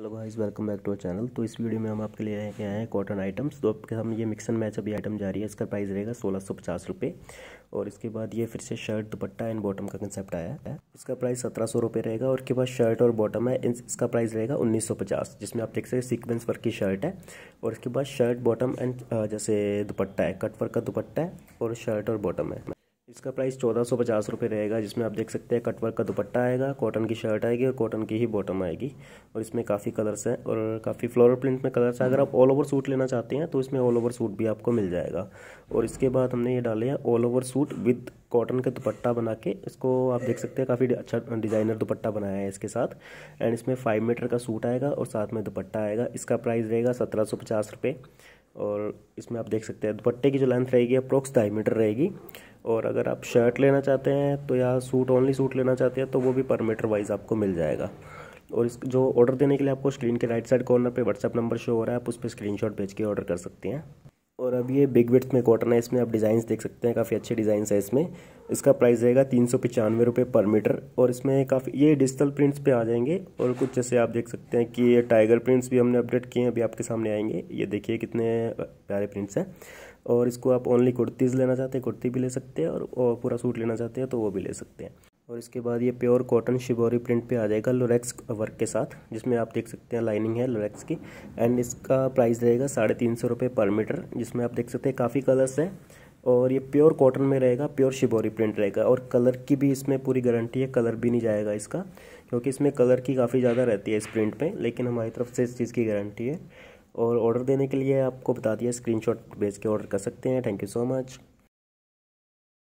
hello guys welcome back to our channel तो इस video में हम आपके लिए लेके आए हैं कॉटन आइटम्स तो आपके हम ये मिक्सन मैच अभी आइटम जा रही है इसका प्राइस रहेगा सोलह सौ पचास रुपये और इसके बाद ये फिर से शर्ट दुपट्टा एंड बॉटम का कंसेप्ट आया है इसका प्राइस सत्रह सौ रुपये रहेगा और उसके बाद शर्ट और बॉटम है इसका प्राइस रहेगा उन्नीस सौ पचास जिसमें आप देख सकते सिक्वेंस वर्क की शर्ट है और इसके बाद शर्ट बॉटम एंड जैसे दुपट्टा है कट वर्क का दुपट्टा है और शर्ट और बॉटम है इसका प्राइस चौदह सौ पचास रुपये रहेगा जिसमें आप देख सकते हैं कटवर्क का दुपट्टा आएगा कॉटन की शर्ट आएगी और कॉटन की ही बॉटम आएगी और इसमें काफ़ी कलर्स हैं और काफ़ी फ्लोरल प्रिंट में कलर्स हैं अगर आप ऑल ओवर सूट लेना चाहते हैं तो इसमें ऑल ओवर सूट भी आपको मिल जाएगा और इसके बाद हमने ये डाले हैं all over suit with cotton का दुपट्टा बना के इसको आप देख सकते हैं काफ़ी अच्छा डिज़ाइनर दुपट्टा बनाया है इसके साथ एंड इसमें फाइव मीटर का सूट आएगा और साथ में दुपट्टा आएगा इसका प्राइस रहेगा सत्रह सौ पचास रुपये और इसमें आप देख सकते हैं दुपट्टे की जो लेंथ रहेगी अप्रोक्स ढाई मीटर रहेगी और अगर आप शर्ट लेना चाहते हैं तो या सूट ओनली सूट लेना चाहते हैं तो वो भी पर मीटर वाइज आपको मिल जाएगा और इस जो ऑर्डर देने के लिए आपको स्क्रीन के राइट साइड कॉर्नर पे व्हाट्सअप नंबर शो हो रहा है आप उस पर स्क्रीन भेज के ऑर्डर कर सकते हैं और अब ये बिग विथ में कॉटन है इसमें आप डिज़ाइंस देख सकते हैं काफ़ी अच्छे डिज़ाइंस है इसमें इसका प्राइस रहेगा तीन सौ पचानवे रुपये पर मीटर और इसमें काफ़ी ये डिजिटल प्रिंट्स पे आ जाएंगे और कुछ जैसे आप देख सकते हैं कि ये टाइगर प्रिंट्स भी हमने अपडेट किए हैं अभी आपके सामने आएंगे ये देखिए कितने प्यारे प्रिंट्स हैं और इसको आप ओनली कुर्तीज़ लेना चाहते हैं कुर्ती भी ले सकते हैं और पूरा सूट लेना चाहते हैं तो वो भी ले सकते हैं और इसके बाद ये प्योर कॉटन शिबोरी प्रिंट पे आ जाएगा लोरेक्स वर्क के साथ जिसमें आप देख सकते हैं लाइनिंग है लोरेक्स की एंड इसका प्राइस रहेगा साढ़े तीन सौ रुपये पर मीटर जिसमें आप देख सकते हैं काफ़ी कलर्स हैं और ये प्योर कॉटन में रहेगा प्योर शिबोरी प्रिंट रहेगा और कलर की भी इसमें पूरी गारंटी है कलर भी नहीं जाएगा इसका क्योंकि इसमें कलर की काफ़ी ज़्यादा रहती है इस प्रिंट पर लेकिन हमारी तरफ से इस चीज़ की गारंटी है और ऑर्डर देने के लिए आपको बता दिया स्क्रीनशॉट भेज के ऑर्डर कर सकते हैं थैंक यू सो मच